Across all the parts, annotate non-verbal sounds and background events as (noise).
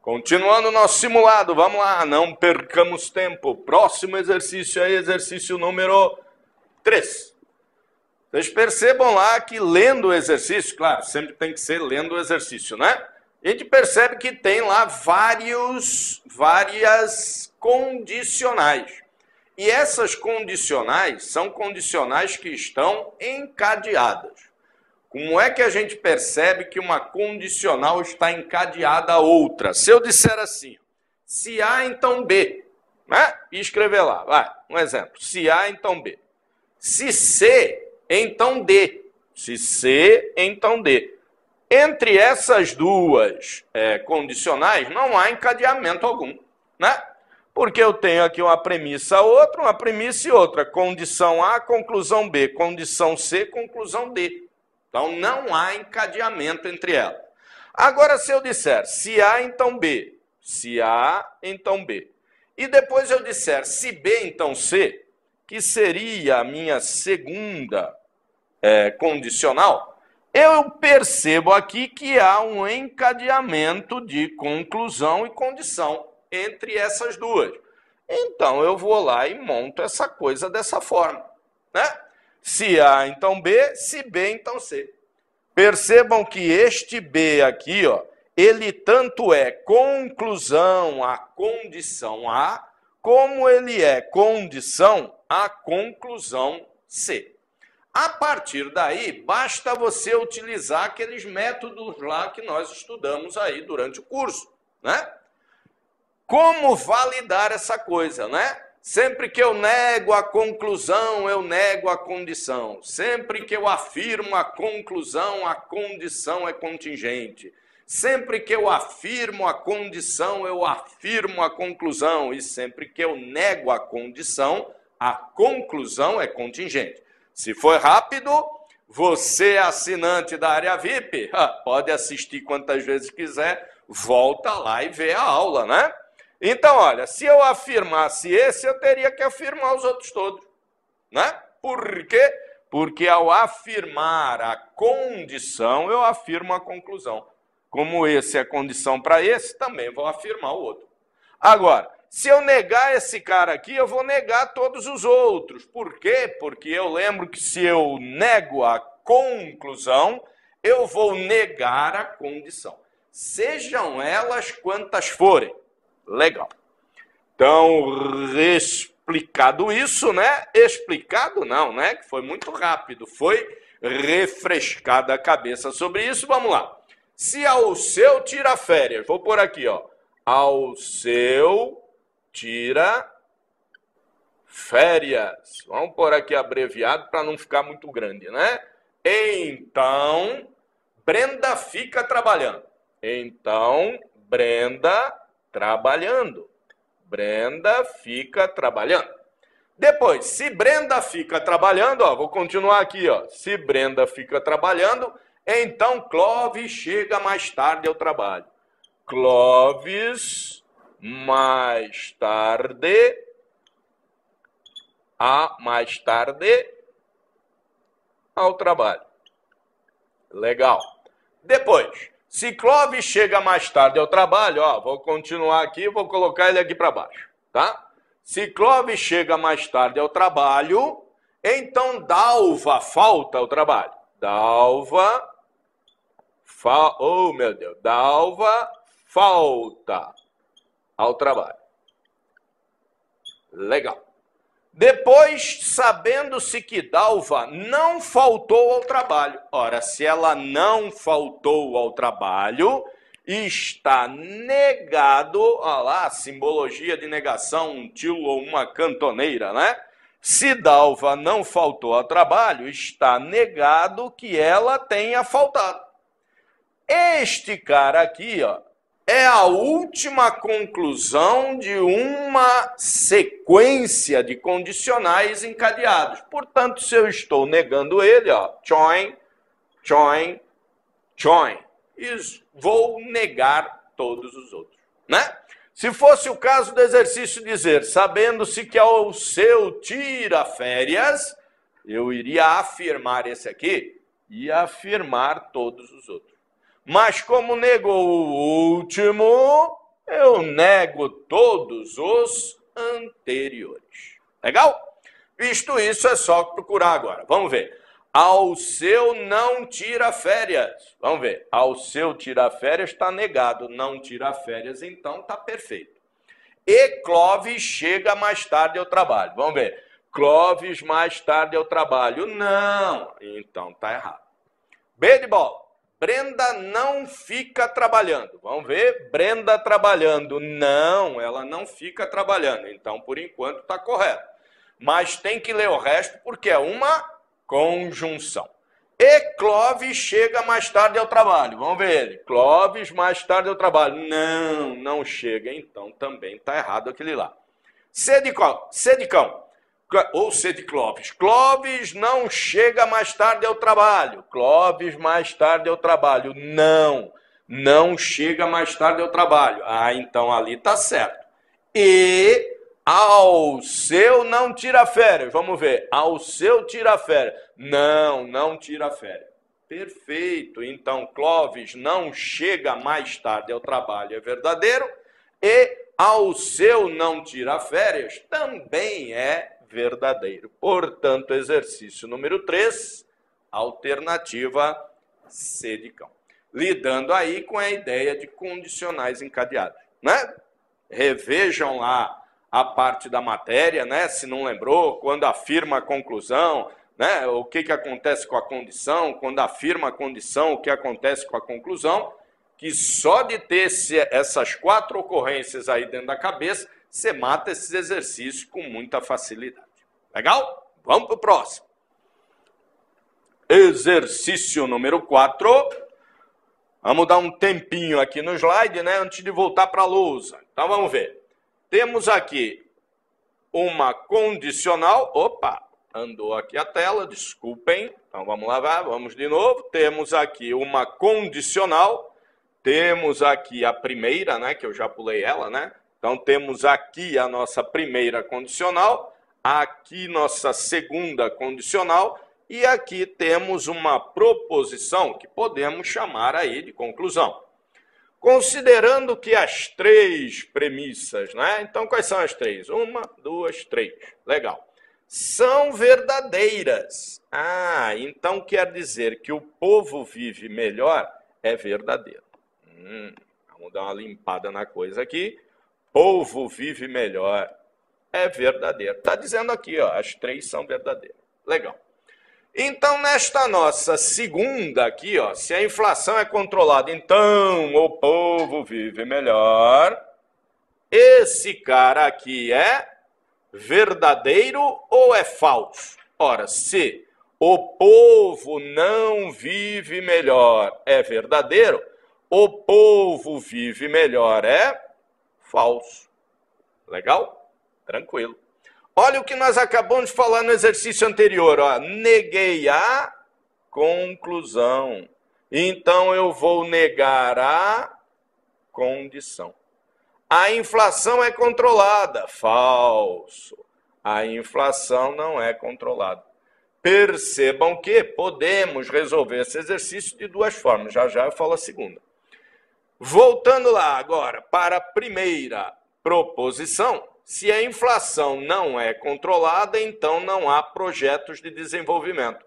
Continuando nosso simulado, vamos lá, não percamos tempo. Próximo exercício é exercício número 3. Vocês percebam lá que lendo o exercício, claro, sempre tem que ser lendo o exercício, né? A gente percebe que tem lá vários, várias condicionais. E essas condicionais são condicionais que estão encadeadas. Como é que a gente percebe que uma condicional está encadeada a outra? Se eu disser assim, se A, então B, né? E escrever lá, vai, um exemplo. Se A, então B. Se C, então D. Se C, então D. Entre essas duas é, condicionais não há encadeamento algum, né? Porque eu tenho aqui uma premissa outra, uma premissa e outra. Condição A, conclusão B. Condição C, conclusão D. Então não há encadeamento entre elas. Agora, se eu disser se A, então B. Se A, então B. E depois eu disser se B, então C, que seria a minha segunda é, condicional, eu percebo aqui que há um encadeamento de conclusão e condição entre essas duas. Então eu vou lá e monto essa coisa dessa forma, né? Se A, então B, se B, então C. Percebam que este B aqui, ó, ele tanto é conclusão à condição A, como ele é condição à conclusão C. A partir daí, basta você utilizar aqueles métodos lá que nós estudamos aí durante o curso, né? como validar essa coisa, né? Sempre que eu nego a conclusão, eu nego a condição. Sempre que eu afirmo a conclusão, a condição é contingente. Sempre que eu afirmo a condição, eu afirmo a conclusão. E sempre que eu nego a condição, a conclusão é contingente. Se for rápido, você, assinante da área VIP, (laughs) pode assistir quantas vezes quiser, volta lá e vê a aula, né? Então, olha, se eu afirmasse esse, eu teria que afirmar os outros todos, né? Por quê? Porque ao afirmar a condição, eu afirmo a conclusão. Como esse é condição para esse, também vou afirmar o outro. Agora, se eu negar esse cara aqui, eu vou negar todos os outros. Por quê? Porque eu lembro que se eu nego a conclusão, eu vou negar a condição, sejam elas quantas forem. Legal. Então, explicado isso, né? Explicado não, né? Que foi muito rápido, foi refrescada a cabeça sobre isso. Vamos lá. Se ao seu tira férias, vou por aqui, ó. Ao seu tira férias. Vamos por aqui abreviado para não ficar muito grande, né? Então, Brenda fica trabalhando. Então, Brenda trabalhando. Brenda fica trabalhando. Depois, se Brenda fica trabalhando, ó, vou continuar aqui, ó. Se Brenda fica trabalhando, então Clóvis chega mais tarde ao trabalho. Clóvis mais tarde a mais tarde ao trabalho. Legal. Depois, se Clóvis chega mais tarde ao trabalho, ó, vou continuar aqui, vou colocar ele aqui para baixo, tá? Se Clóvis chega mais tarde ao trabalho, então Dalva falta ao trabalho. Dalva, fa... oh meu Deus, Dalva falta ao trabalho. Legal. Depois, sabendo-se que Dalva não faltou ao trabalho. Ora, se ela não faltou ao trabalho, está negado, olha lá, simbologia de negação, um tilo ou uma cantoneira, né? Se Dalva não faltou ao trabalho, está negado que ela tenha faltado. Este cara aqui, ó, é a última conclusão de uma sequência de condicionais encadeados. Portanto, se eu estou negando ele, ó, join, join, join, vou negar todos os outros, né? Se fosse o caso do exercício dizer, sabendo-se que o seu tira férias, eu iria afirmar esse aqui e afirmar todos os outros. Mas como negou o último, eu nego todos os anteriores. Legal? Visto isso, é só procurar agora. Vamos ver. Ao seu não tira férias. Vamos ver. Ao seu tira férias está negado. Não tira férias, então está perfeito. E Clóvis chega mais tarde ao trabalho. Vamos ver. Clóvis mais tarde ao trabalho. Não. Então está errado. B de bola. Brenda não fica trabalhando. Vamos ver, Brenda trabalhando. Não, ela não fica trabalhando. Então, por enquanto, está correto. Mas tem que ler o resto porque é uma conjunção. E Clóvis chega mais tarde ao trabalho. Vamos ver ele. Clóvis mais tarde ao trabalho. Não, não chega. Então também está errado aquele lá. de Cedicão ou seja de Clóvis. Clóvis não chega mais tarde ao trabalho. Clóvis mais tarde ao trabalho. Não, não chega mais tarde ao trabalho. Ah, então ali tá certo. E ao seu não tira férias. Vamos ver. Ao seu tira férias. Não, não tira férias. Perfeito. Então Clóvis não chega mais tarde ao trabalho. É verdadeiro. E ao seu não tira férias também é verdadeiro. Portanto, exercício número 3, alternativa C de cão. Lidando aí com a ideia de condicionais encadeados, né? Revejam lá a parte da matéria, né? Se não lembrou, quando afirma a conclusão, né? O que, que acontece com a condição, quando afirma a condição, o que acontece com a conclusão, que só de ter essas quatro ocorrências aí dentro da cabeça, você mata esses exercícios com muita facilidade. Legal? Vamos para o próximo. Exercício número 4. Vamos dar um tempinho aqui no slide, né? Antes de voltar para a lousa. Então vamos ver. Temos aqui uma condicional. Opa, andou aqui a tela, desculpem. Então vamos lá, vamos de novo. Temos aqui uma condicional. Temos aqui a primeira, né? Que eu já pulei ela, né? Então temos aqui a nossa primeira condicional, aqui nossa segunda condicional e aqui temos uma proposição que podemos chamar aí de conclusão. Considerando que as três premissas, né? Então quais são as três? Uma, duas, três. Legal. São verdadeiras. Ah, então quer dizer que o povo vive melhor é verdadeiro. Hum, vamos dar uma limpada na coisa aqui povo vive melhor, é verdadeiro. Está dizendo aqui, ó, as três são verdadeiras. Legal. Então, nesta nossa segunda aqui, ó, se a inflação é controlada, então o povo vive melhor. Esse cara aqui é verdadeiro ou é falso? Ora, se o povo não vive melhor é verdadeiro, o povo vive melhor é falso. Legal? Tranquilo. Olha o que nós acabamos de falar no exercício anterior. Ó. Neguei a conclusão. Então eu vou negar a condição. A inflação é controlada. Falso. A inflação não é controlada. Percebam que podemos resolver esse exercício de duas formas. Já já eu falo a segunda. Voltando lá agora para a primeira proposição, se a inflação não é controlada, então não há projetos de desenvolvimento.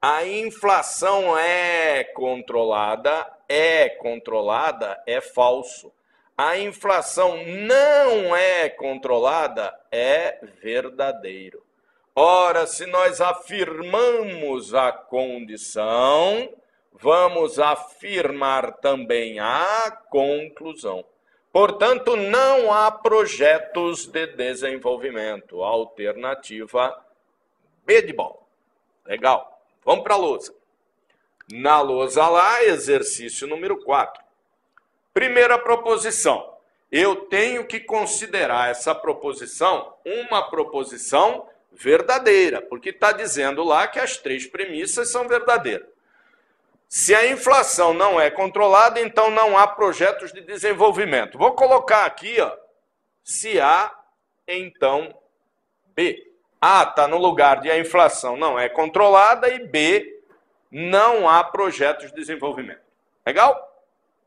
A inflação é controlada, é controlada, é falso. A inflação não é controlada, é verdadeiro. Ora, se nós afirmamos a condição, vamos afirmar também a conclusão. Portanto, não há projetos de desenvolvimento. Alternativa B de bom. Legal. Vamos para a lousa. Na lousa lá, exercício número 4. Primeira proposição. Eu tenho que considerar essa proposição uma proposição verdadeira, porque está dizendo lá que as três premissas são verdadeiras. Se a inflação não é controlada, então não há projetos de desenvolvimento. Vou colocar aqui, ó, se A, então B. A está no lugar de a inflação não é controlada e B, não há projetos de desenvolvimento. Legal?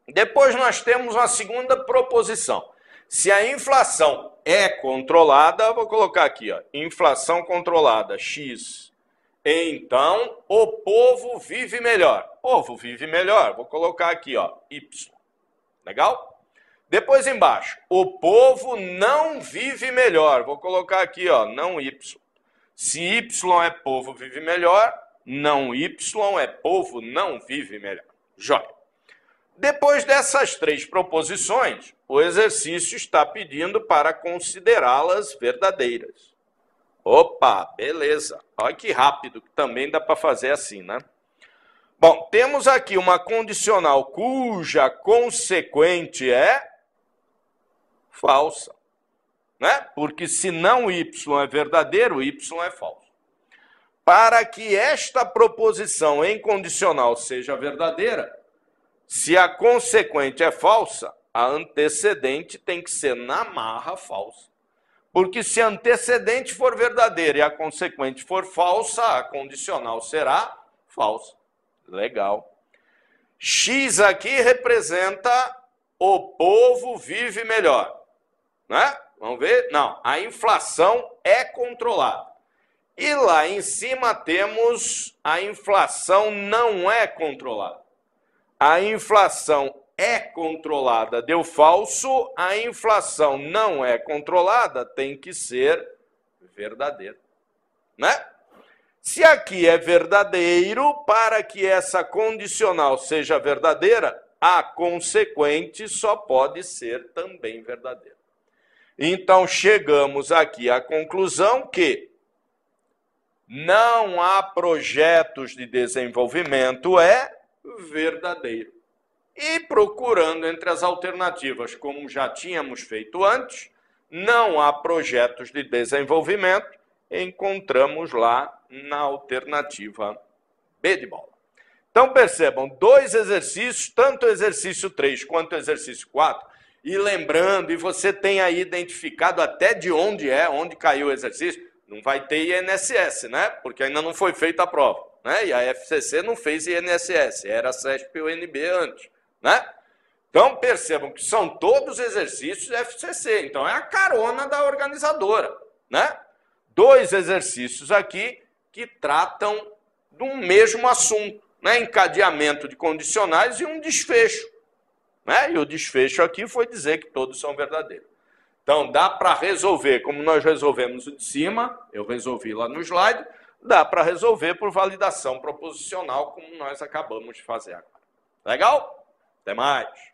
Depois nós temos uma segunda proposição. Se a inflação é controlada, vou colocar aqui, ó, inflação controlada, X então o povo vive melhor. O povo vive melhor. Vou colocar aqui, ó, Y. Legal? Depois embaixo, o povo não vive melhor. Vou colocar aqui, ó, não Y. Se Y é povo, vive melhor. Não Y é povo, não vive melhor. Jóia. Depois dessas três proposições, o exercício está pedindo para considerá-las verdadeiras. Opa, beleza. Olha que rápido, também dá para fazer assim, né? Bom, temos aqui uma condicional cuja consequente é falsa, né? Porque se não y é verdadeiro, y é falso. Para que esta proposição em condicional seja verdadeira, se a consequente é falsa, a antecedente tem que ser na marra falsa. Porque se a antecedente for verdadeira e a consequente for falsa, a condicional será falsa. Legal. X aqui representa o povo vive melhor. Né? Vamos ver? Não, a inflação é controlada. E lá em cima temos a inflação não é controlada. A inflação é controlada. Deu falso, a inflação não é controlada, tem que ser verdadeira. Né? Se aqui é verdadeiro, para que essa condicional seja verdadeira, a consequente só pode ser também verdadeira. Então chegamos aqui à conclusão que não há projetos de desenvolvimento é verdadeiro e procurando entre as alternativas, como já tínhamos feito antes, não há projetos de desenvolvimento, encontramos lá na alternativa B de bola. Então percebam, dois exercícios, tanto o exercício 3 quanto o exercício 4, e lembrando, e você tem aí identificado até de onde é, onde caiu o exercício, não vai ter INSS, né? Porque ainda não foi feita a prova, né? E a FCC não fez INSS, era SESP e UNB antes né? Então percebam que são todos exercícios FCC, então é a carona da organizadora, né? Dois exercícios aqui que tratam do mesmo assunto, né? Encadeamento de condicionais e um desfecho, né? E o desfecho aqui foi dizer que todos são verdadeiros. Então dá para resolver, como nós resolvemos o de cima, eu resolvi lá no slide, dá para resolver por validação proposicional, como nós acabamos de fazer agora. Legal? Até mais.